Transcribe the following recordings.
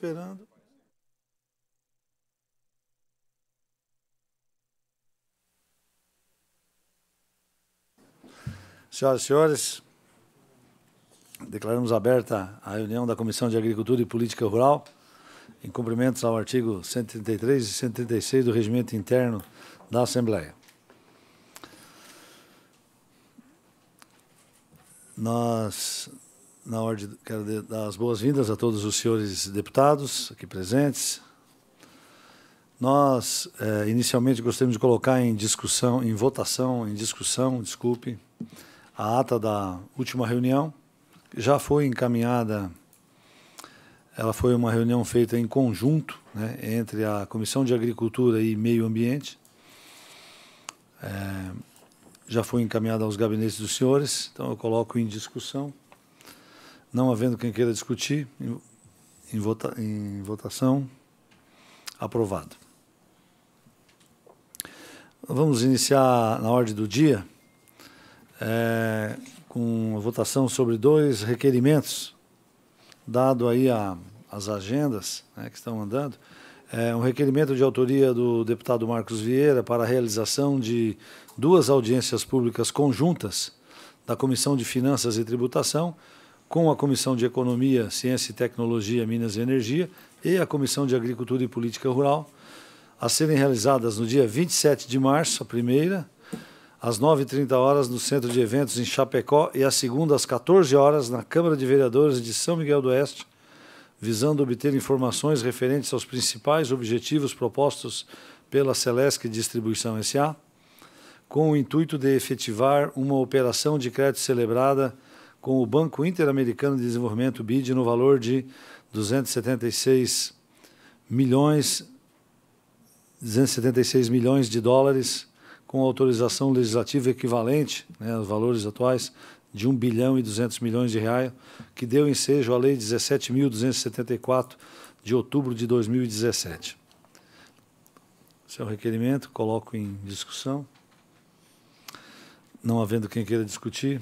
esperando. Senhoras e senhores, declaramos aberta a reunião da Comissão de Agricultura e Política Rural, em cumprimentos ao artigo 133 e 136 do Regimento Interno da Assembleia. Nós na ordem, quero dar as boas-vindas a todos os senhores deputados aqui presentes. Nós, eh, inicialmente, gostaríamos de colocar em discussão, em votação, em discussão, desculpe, a ata da última reunião, já foi encaminhada, ela foi uma reunião feita em conjunto né, entre a Comissão de Agricultura e Meio Ambiente, eh, já foi encaminhada aos gabinetes dos senhores, então eu coloco em discussão não havendo quem queira discutir, em, em, vota, em votação, aprovado. Vamos iniciar na ordem do dia é, com a votação sobre dois requerimentos, dado aí a, as agendas né, que estão andando. É, um requerimento de autoria do deputado Marcos Vieira para a realização de duas audiências públicas conjuntas da Comissão de Finanças e Tributação com a Comissão de Economia, Ciência e Tecnologia, Minas e Energia e a Comissão de Agricultura e Política Rural, a serem realizadas no dia 27 de março, a primeira, às 9h30 horas no Centro de Eventos em Chapecó e a segunda às 14 horas na Câmara de Vereadores de São Miguel do Oeste, visando obter informações referentes aos principais objetivos propostos pela Celesc Distribuição S.A., com o intuito de efetivar uma operação de crédito celebrada com o Banco Interamericano de Desenvolvimento, BID, no valor de 276 milhões 276 milhões de dólares com autorização legislativa equivalente né, aos valores atuais de 1 bilhão e 200 milhões de reais, que deu ensejo à Lei 17.274 de outubro de 2017. Seu é requerimento, coloco em discussão. Não havendo quem queira discutir,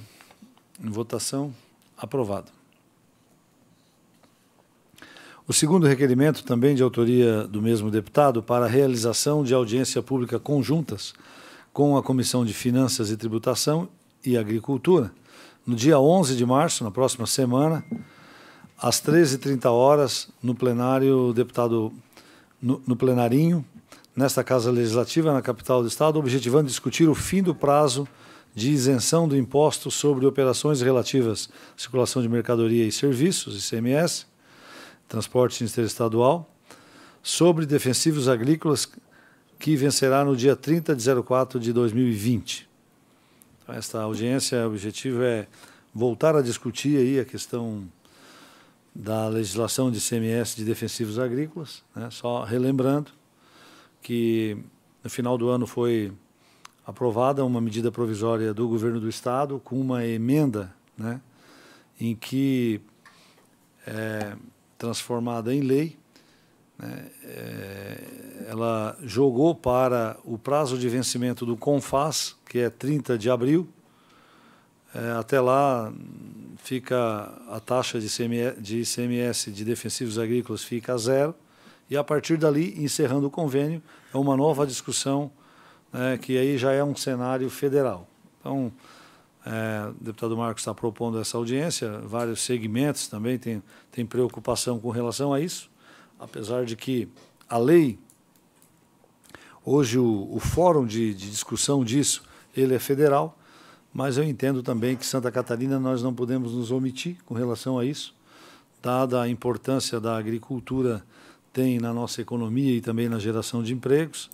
Votação aprovado. O segundo requerimento, também de autoria do mesmo deputado, para a realização de audiência pública conjuntas com a Comissão de Finanças e Tributação e Agricultura, no dia 11 de março, na próxima semana, às 13h30, no plenário, deputado, no, no plenarinho, nesta Casa Legislativa, na capital do Estado, objetivando discutir o fim do prazo de isenção do imposto sobre operações relativas à circulação de mercadoria e serviços, ICMS, transporte interestadual, sobre defensivos agrícolas que vencerá no dia 30 de 04 de 2020. Então, esta audiência, o objetivo é voltar a discutir aí a questão da legislação de ICMS de defensivos agrícolas, né? só relembrando que no final do ano foi aprovada uma medida provisória do governo do Estado com uma emenda né, em que, é, transformada em lei, né, é, ela jogou para o prazo de vencimento do CONFAS, que é 30 de abril. É, até lá fica a taxa de ICMS, de ICMS de defensivos agrícolas fica a zero. E a partir dali, encerrando o convênio, é uma nova discussão né, que aí já é um cenário federal. Então, é, o deputado Marcos está propondo essa audiência, vários segmentos também têm tem preocupação com relação a isso, apesar de que a lei, hoje o, o fórum de, de discussão disso, ele é federal, mas eu entendo também que Santa Catarina nós não podemos nos omitir com relação a isso, dada a importância da agricultura tem na nossa economia e também na geração de empregos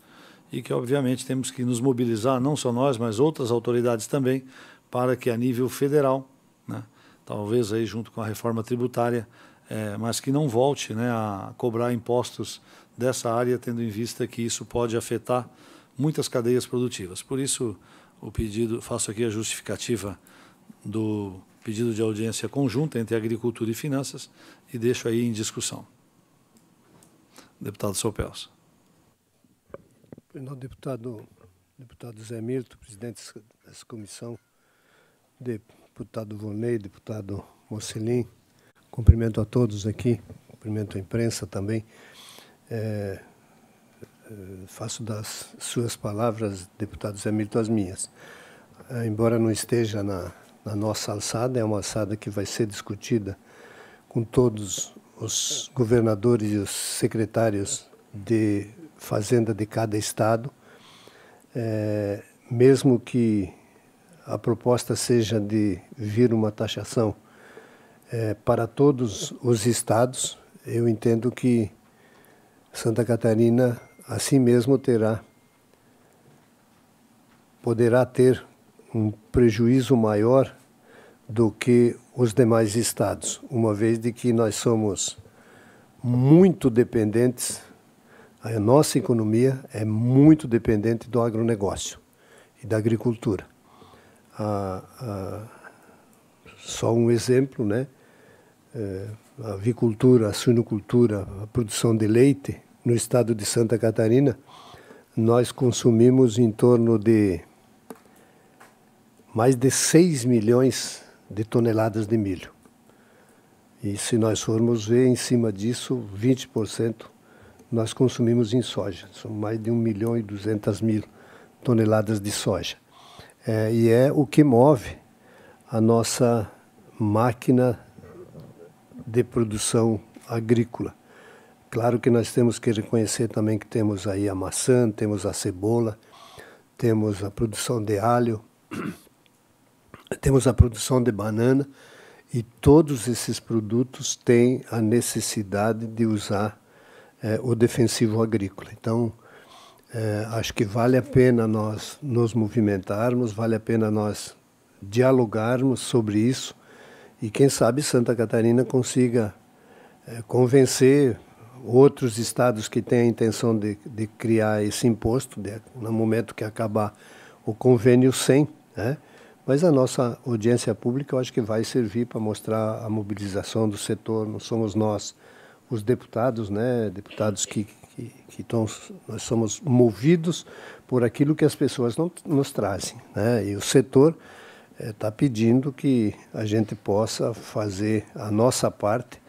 e que, obviamente, temos que nos mobilizar, não só nós, mas outras autoridades também, para que a nível federal, né, talvez aí junto com a reforma tributária, é, mas que não volte né, a cobrar impostos dessa área, tendo em vista que isso pode afetar muitas cadeias produtivas. Por isso, o pedido, faço aqui a justificativa do pedido de audiência conjunta entre Agricultura e Finanças e deixo aí em discussão. Deputado Sopelso. Não, deputado, deputado Zé Milton, presidente dessa comissão, deputado Volney, deputado Mocelin, cumprimento a todos aqui, cumprimento a imprensa também. É, é, faço das suas palavras, deputado Zé Milton, as minhas. É, embora não esteja na, na nossa alçada, é uma alçada que vai ser discutida com todos os governadores e os secretários de fazenda de cada estado, é, mesmo que a proposta seja de vir uma taxação é, para todos os estados, eu entendo que Santa Catarina assim mesmo terá poderá ter um prejuízo maior do que os demais estados, uma vez de que nós somos muito dependentes a nossa economia é muito dependente do agronegócio e da agricultura. Ah, ah, só um exemplo, né? É, a avicultura, a suinocultura, a produção de leite no estado de Santa Catarina, nós consumimos em torno de mais de 6 milhões de toneladas de milho. E se nós formos ver em cima disso, 20% nós consumimos em soja. São mais de 1 milhão e 200 mil toneladas de soja. É, e é o que move a nossa máquina de produção agrícola. Claro que nós temos que reconhecer também que temos aí a maçã, temos a cebola, temos a produção de alho, temos a produção de banana e todos esses produtos têm a necessidade de usar é, o defensivo agrícola. Então, é, acho que vale a pena nós nos movimentarmos, vale a pena nós dialogarmos sobre isso e quem sabe Santa Catarina consiga é, convencer outros estados que têm a intenção de, de criar esse imposto, de, no momento que acabar o convênio 100, né? Mas a nossa audiência pública, eu acho que vai servir para mostrar a mobilização do setor, não somos nós os deputados, né, deputados que, que, que tão, nós somos movidos por aquilo que as pessoas não, nos trazem. Né? E o setor está eh, é, pedindo que a gente possa fazer a nossa parte,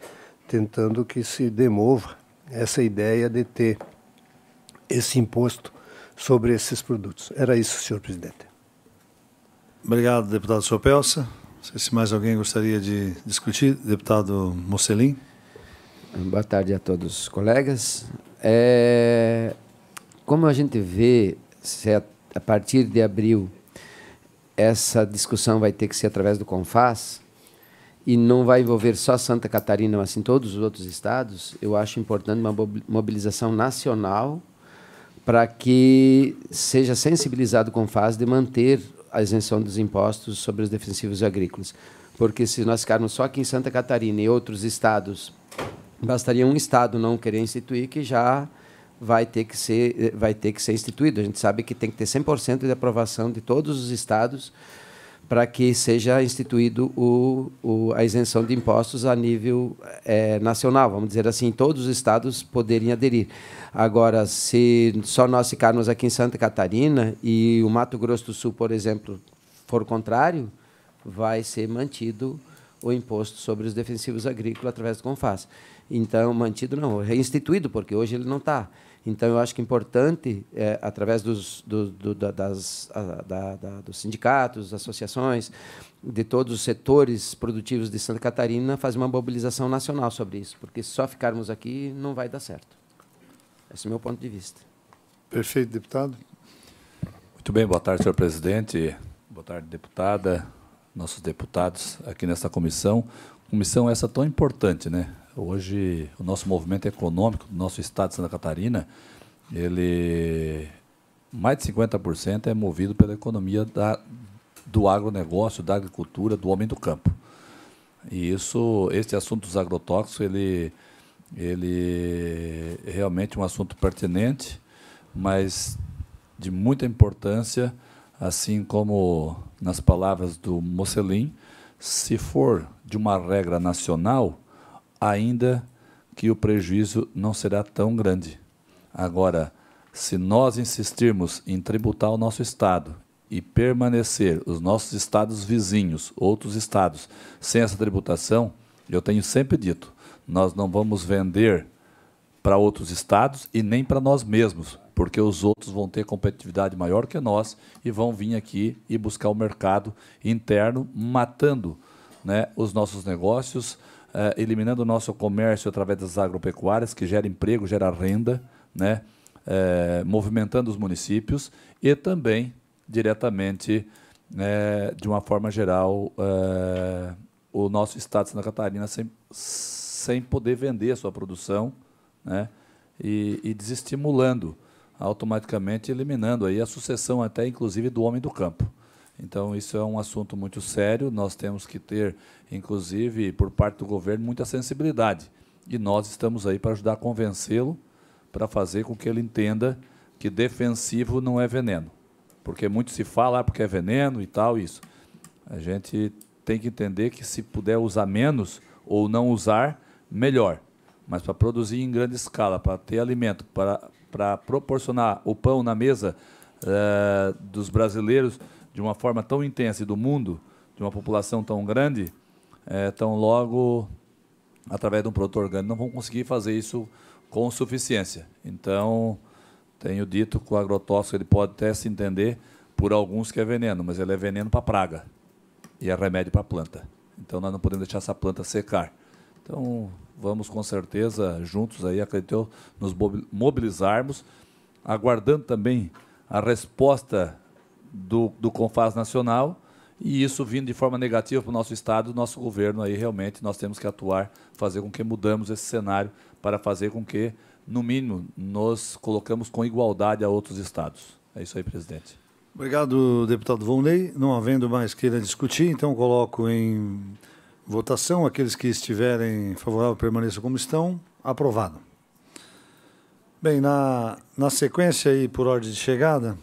tentando que se demova essa ideia de ter esse imposto sobre esses produtos. Era isso, senhor presidente. Obrigado, deputado Sopelsa. Não sei se mais alguém gostaria de discutir. Deputado Mocelin. Boa tarde a todos os colegas. É, como a gente vê, a partir de abril essa discussão vai ter que ser através do CONFAS e não vai envolver só Santa Catarina, mas sim todos os outros estados, eu acho importante uma mobilização nacional para que seja sensibilizado o CONFAS de manter a isenção dos impostos sobre os defensivos agrícolas. Porque se nós ficarmos só aqui em Santa Catarina e outros estados Bastaria um Estado não querer instituir que já vai ter que ser vai ter que ser instituído. A gente sabe que tem que ter 100% de aprovação de todos os estados para que seja instituído o, o, a isenção de impostos a nível é, nacional, vamos dizer assim, todos os estados poderem aderir. Agora, se só nós ficarmos aqui em Santa Catarina e o Mato Grosso do Sul, por exemplo, for contrário, vai ser mantido o imposto sobre os defensivos agrícolas através do CONFAS. Então, mantido não, reinstituído, porque hoje ele não está. Então, eu acho que é importante, é, através dos, do, do, das, a, da, da, dos sindicatos, associações, de todos os setores produtivos de Santa Catarina, fazer uma mobilização nacional sobre isso, porque só ficarmos aqui não vai dar certo. Esse é o meu ponto de vista. Perfeito, deputado. Muito bem, boa tarde, senhor presidente. Boa tarde, deputada, nossos deputados aqui nesta comissão. Comissão essa tão importante, né? Hoje, o nosso movimento econômico do nosso estado de Santa Catarina, ele mais de 50% é movido pela economia da, do agronegócio, da agricultura, do homem do campo. E isso, esse assunto dos agrotóxicos, ele, ele é realmente um assunto pertinente, mas de muita importância, assim como nas palavras do Mocelin, se for de uma regra nacional, ainda que o prejuízo não será tão grande. Agora, se nós insistirmos em tributar o nosso Estado e permanecer os nossos estados vizinhos, outros estados, sem essa tributação, eu tenho sempre dito, nós não vamos vender para outros estados e nem para nós mesmos, porque os outros vão ter competitividade maior que nós e vão vir aqui e buscar o mercado interno, matando né, os nossos negócios, uh, eliminando o nosso comércio através das agropecuárias, que gera emprego, gera renda, né? Uh, movimentando os municípios e também diretamente, né, de uma forma geral, uh, o nosso estado de Santa Catarina sem, sem poder vender a sua produção né, e, e desestimulando automaticamente eliminando aí a sucessão até inclusive do homem do campo. Então, isso é um assunto muito sério. Nós temos que ter, inclusive, por parte do governo, muita sensibilidade. E nós estamos aí para ajudar a convencê-lo, para fazer com que ele entenda que defensivo não é veneno. Porque muito se fala ah, porque é veneno e tal, isso. A gente tem que entender que se puder usar menos ou não usar, melhor. Mas para produzir em grande escala, para ter alimento, para, para proporcionar o pão na mesa eh, dos brasileiros de uma forma tão intensa e do mundo, de uma população tão grande, é, tão logo, através de um produto orgânico, não vão conseguir fazer isso com suficiência. Então, tenho dito que o agrotóxico ele pode até se entender por alguns que é veneno, mas ele é veneno para praga e é remédio para planta. Então, nós não podemos deixar essa planta secar. Então, vamos com certeza, juntos aí, acredito nos mobilizarmos, aguardando também a resposta do, do Confaz Nacional, e isso vindo de forma negativa para o nosso Estado, nosso governo, aí realmente nós temos que atuar, fazer com que mudamos esse cenário para fazer com que, no mínimo, nos colocamos com igualdade a outros Estados. É isso aí, presidente. Obrigado, deputado Vonley. Não havendo mais queira discutir, então coloco em votação aqueles que estiverem favoráveis permaneçam como estão. Aprovado. Bem, na, na sequência e por ordem de chegada...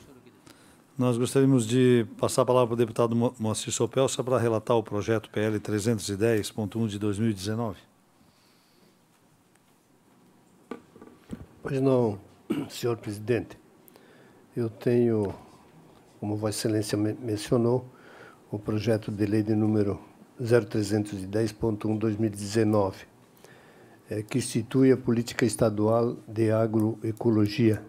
Nós gostaríamos de passar a palavra para o deputado Moacir Sopel, só para relatar o projeto PL 310.1 de 2019. Pois não, senhor presidente. Eu tenho, como Vossa Excelência mencionou, o projeto de lei de número 0310.1-2019, eh, que institui a política estadual de agroecologia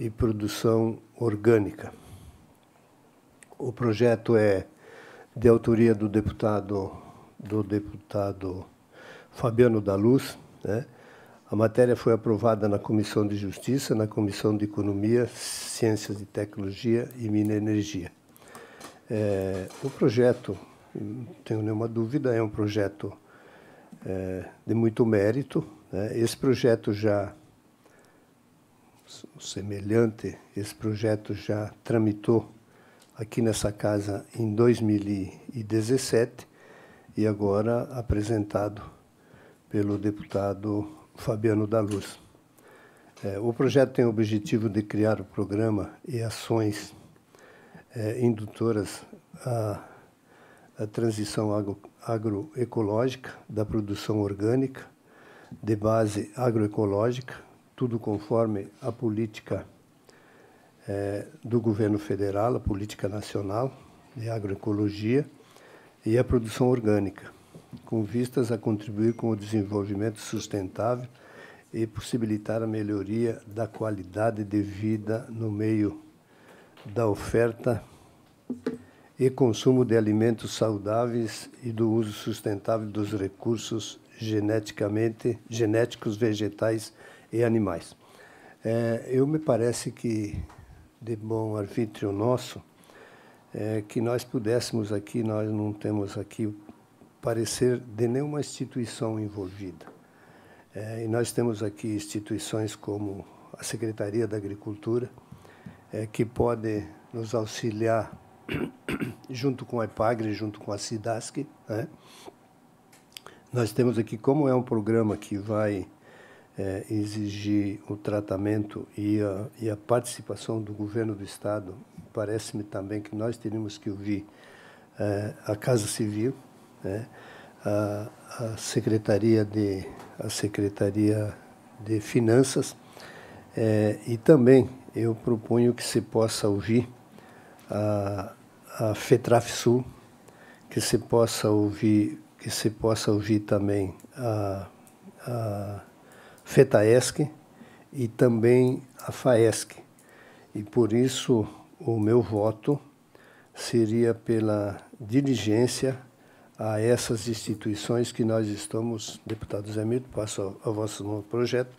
e produção orgânica o projeto é de autoria do deputado do deputado Fabiano da Luz, né? A matéria foi aprovada na Comissão de Justiça, na Comissão de Economia, Ciências e Tecnologia e Minas Energia. É, o projeto, não tenho nenhuma dúvida, é um projeto é, de muito mérito. Né? Esse projeto já semelhante, esse projeto já tramitou aqui nessa casa em 2017 e agora apresentado pelo deputado Fabiano da Luz. É, o projeto tem o objetivo de criar o programa e ações é, indutoras à, à transição agro, agroecológica da produção orgânica de base agroecológica, tudo conforme a política é, do governo federal, a política nacional de agroecologia e a produção orgânica, com vistas a contribuir com o desenvolvimento sustentável e possibilitar a melhoria da qualidade de vida no meio da oferta e consumo de alimentos saudáveis e do uso sustentável dos recursos geneticamente genéticos vegetais e animais. É, eu me parece que de bom arbítrio nosso, é, que nós pudéssemos aqui, nós não temos aqui parecer de nenhuma instituição envolvida. É, e nós temos aqui instituições como a Secretaria da Agricultura, é, que pode nos auxiliar junto com a EPAGRE, junto com a SIDASC. Né? Nós temos aqui, como é um programa que vai é, exigir o tratamento e a, e a participação do governo do Estado, parece-me também que nós teríamos que ouvir é, a Casa Civil, né, a, a, Secretaria de, a Secretaria de Finanças, é, e também eu proponho que se possa ouvir a, a FETRAF Sul, que se possa ouvir, que se possa ouvir também a, a FETAESC e também a FAESC. E por isso o meu voto seria pela diligência a essas instituições que nós estamos, deputado Zé Milton, passo ao vosso novo projeto,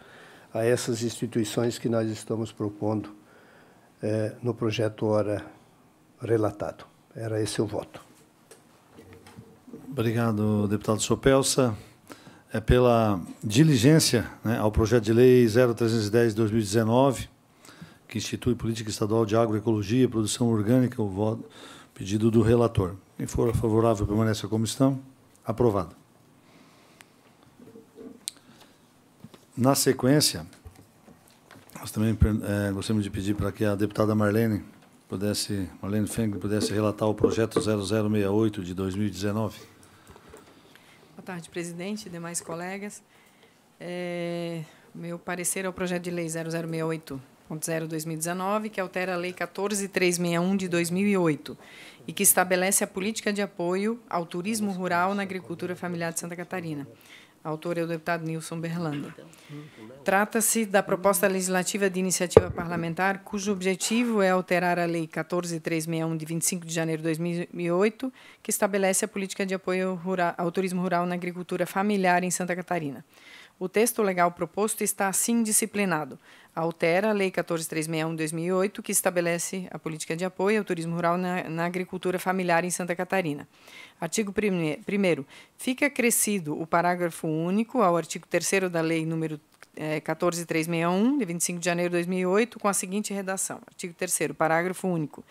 a essas instituições que nós estamos propondo eh, no projeto Hora Relatado. Era esse o voto. Obrigado, deputado Sopelsa é pela diligência né, ao projeto de lei 0310 de 2019, que institui política estadual de agroecologia e produção orgânica, o voto, pedido do relator. Quem for favorável, permaneça como estão. Aprovado. Na sequência, nós também é, gostaríamos de pedir para que a deputada Marlene pudesse, Marlene Feng, pudesse relatar o projeto 0068 de 2019 tarde, presidente e demais colegas. É, meu parecer é o projeto de lei 0068.0-2019, que altera a Lei 14361 de 2008 e que estabelece a política de apoio ao turismo rural na agricultura familiar de Santa Catarina. Autor é o deputado Nilson Berlanda. Então, né? Trata-se da proposta legislativa de iniciativa parlamentar, cujo objetivo é alterar a Lei 14361, de 25 de janeiro de 2008, que estabelece a política de apoio ao turismo rural na agricultura familiar em Santa Catarina. O texto legal proposto está assim disciplinado. Altera a Lei 14361-2008, que estabelece a política de apoio ao turismo rural na, na agricultura familiar em Santa Catarina. Artigo 1 Fica acrescido o parágrafo único ao artigo 3 da Lei número 14361, é, de 25 de janeiro de 2008, com a seguinte redação. Artigo 3 parágrafo único.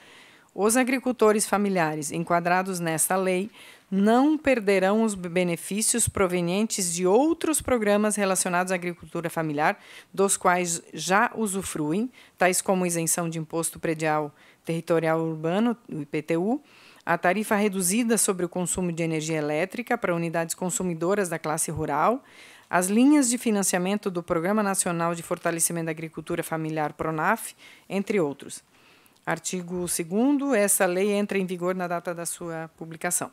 Os agricultores familiares enquadrados nesta lei não perderão os benefícios provenientes de outros programas relacionados à agricultura familiar, dos quais já usufruem, tais como isenção de imposto predial territorial urbano, o IPTU, a tarifa reduzida sobre o consumo de energia elétrica para unidades consumidoras da classe rural, as linhas de financiamento do Programa Nacional de Fortalecimento da Agricultura Familiar PRONAF, entre outros. Artigo 2 essa lei entra em vigor na data da sua publicação.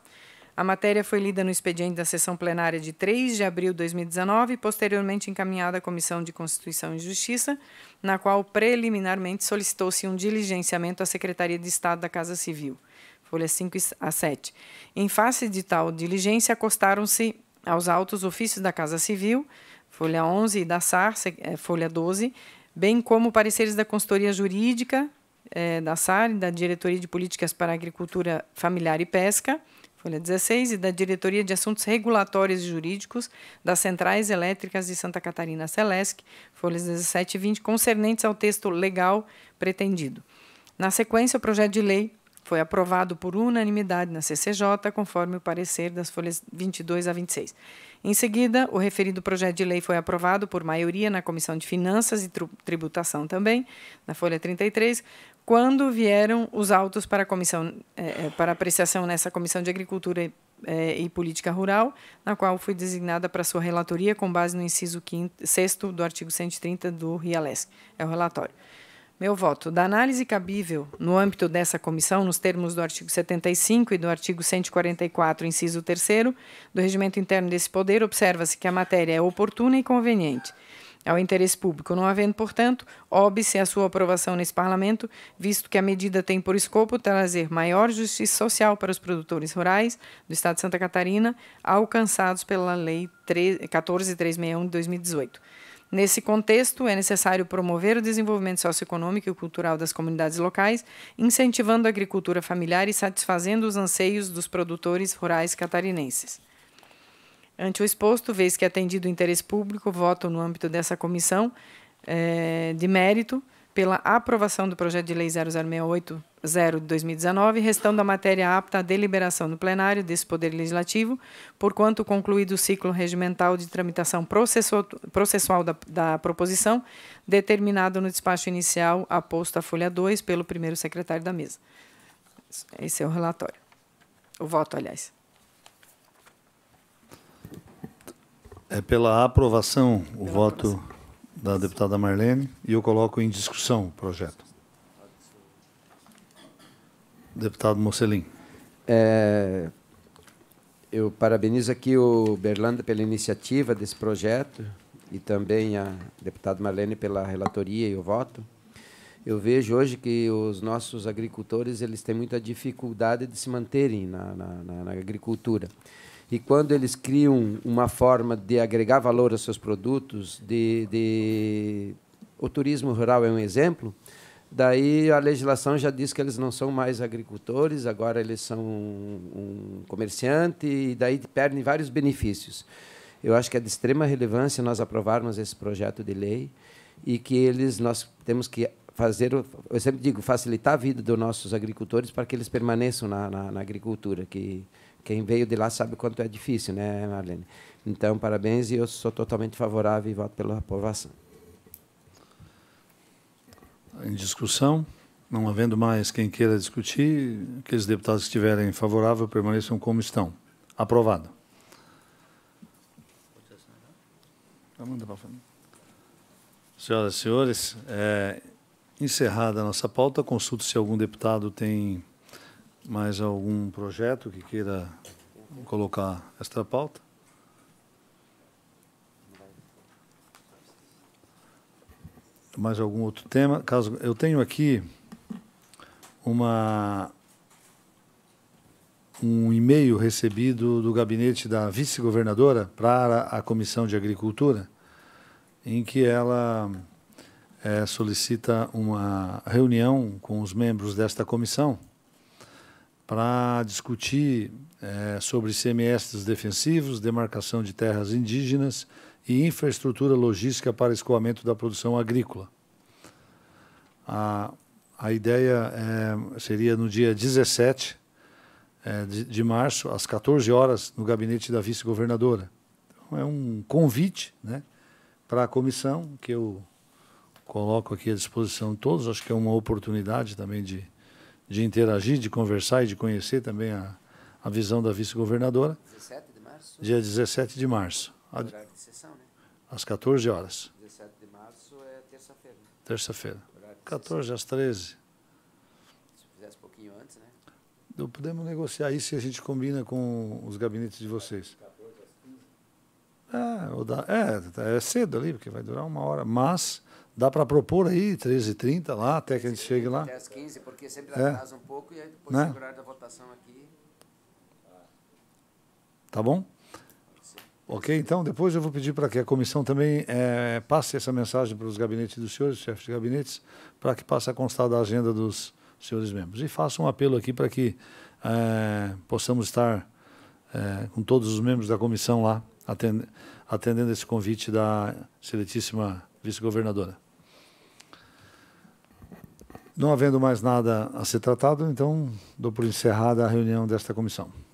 A matéria foi lida no expediente da sessão plenária de 3 de abril de 2019 e posteriormente encaminhada à Comissão de Constituição e Justiça, na qual preliminarmente solicitou-se um diligenciamento à Secretaria de Estado da Casa Civil, folhas 5 a 7. Em face de tal diligência, acostaram-se aos altos ofícios da Casa Civil, folha 11 e da SAR, eh, folha 12, bem como pareceres da consultoria jurídica eh, da SAR e da Diretoria de Políticas para Agricultura Familiar e Pesca, Folha 16, e da Diretoria de Assuntos Regulatórios e Jurídicos das Centrais Elétricas de Santa Catarina, Celesc, folhas 17 e 20, concernentes ao texto legal pretendido. Na sequência, o projeto de lei foi aprovado por unanimidade na CCJ, conforme o parecer das folhas 22 a 26. Em seguida, o referido projeto de lei foi aprovado por maioria na Comissão de Finanças e Tributação também, na folha 33, quando vieram os autos para a comissão é, é para apreciação nessa comissão de agricultura e, é, e política rural, na qual fui designada para sua relatoria com base no inciso 6 do artigo 130 do Rialesc. É o relatório. Meu voto. Da análise cabível no âmbito dessa comissão, nos termos do artigo 75 e do artigo 144, inciso 3 do regimento interno desse poder, observa-se que a matéria é oportuna e conveniente ao interesse público, não havendo, portanto, óbice à sua aprovação nesse Parlamento, visto que a medida tem por escopo trazer maior justiça social para os produtores rurais do Estado de Santa Catarina, alcançados pela Lei 14361 de 2018. Nesse contexto, é necessário promover o desenvolvimento socioeconômico e cultural das comunidades locais, incentivando a agricultura familiar e satisfazendo os anseios dos produtores rurais catarinenses. Ante o exposto, vez que é atendido o interesse público, voto no âmbito dessa comissão é, de mérito pela aprovação do projeto de lei 00680 de 2019, restando a matéria apta à deliberação no plenário desse Poder Legislativo, porquanto concluído o ciclo regimental de tramitação processual da, da proposição, determinado no despacho inicial aposto à folha 2 pelo primeiro secretário da mesa. Esse é o relatório. O voto, aliás. É pela aprovação o pela voto aprovação. da deputada Marlene e eu coloco em discussão o projeto. Deputado Mocelin. É, eu parabenizo aqui o Berlanda pela iniciativa desse projeto e também a deputada Marlene pela relatoria e o voto. Eu vejo hoje que os nossos agricultores eles têm muita dificuldade de se manterem na, na, na agricultura. E quando eles criam uma forma de agregar valor aos seus produtos, de, de... o turismo rural é um exemplo, Daí a legislação já diz que eles não são mais agricultores, agora eles são um, comerciante e daí perdem vários benefícios. Eu acho que é de extrema relevância nós aprovarmos esse projeto de lei e que eles nós temos que fazer, eu sempre digo, facilitar a vida dos nossos agricultores para que eles permaneçam na, na, na agricultura, que quem veio de lá sabe quanto é difícil, né, Marlene? Então, parabéns e eu sou totalmente favorável e voto pela aprovação. Em discussão, não havendo mais quem queira discutir, aqueles deputados que estiverem favorável permaneçam como estão. Aprovado. Então, Senhoras e senhores, é, encerrada a nossa pauta, consulto se algum deputado tem mais algum projeto que queira colocar esta pauta? Mais algum outro tema? Caso eu tenho aqui uma um e-mail recebido do gabinete da vice-governadora para a comissão de agricultura, em que ela é, solicita uma reunião com os membros desta comissão para discutir é, sobre semestres defensivos, demarcação de terras indígenas e infraestrutura logística para escoamento da produção agrícola. A, a ideia é, seria no dia 17 é, eh, de, de, março, às 14 horas, no gabinete da vice-governadora. Então, é um convite né, para a comissão, que eu coloco aqui à disposição de todos. Acho que é uma oportunidade também de de interagir, de conversar e de conhecer também a, a visão da vice-governadora. 17 de março. Dia 17 de março. A, de sessão, né? Às 14 horas. 17 de março é terça-feira. Né? Terça-feira. 14 sessão. às 13. Se fizesse um pouquinho antes, né? Então, podemos negociar isso se a gente combina com os gabinetes de vocês. 14 às 15. É, é, é cedo ali, porque vai durar uma hora, mas Dá para propor aí, 13h30 lá, até que a gente chegue lá. Até às 15 porque sempre é. atrasa é. um pouco e aí depois né? segurar da votação aqui. Tá bom? Ok, então depois eu vou pedir para que a comissão também é, passe essa mensagem para os gabinetes dos senhores, chefes de gabinetes, para que passe a constar da agenda dos senhores membros. E faço um apelo aqui para que é, possamos estar é, com todos os membros da comissão lá, atendendo atendendo esse convite da excelentíssima vice-governadora. Não havendo mais nada a ser tratado, então dou por encerrada a reunião desta comissão.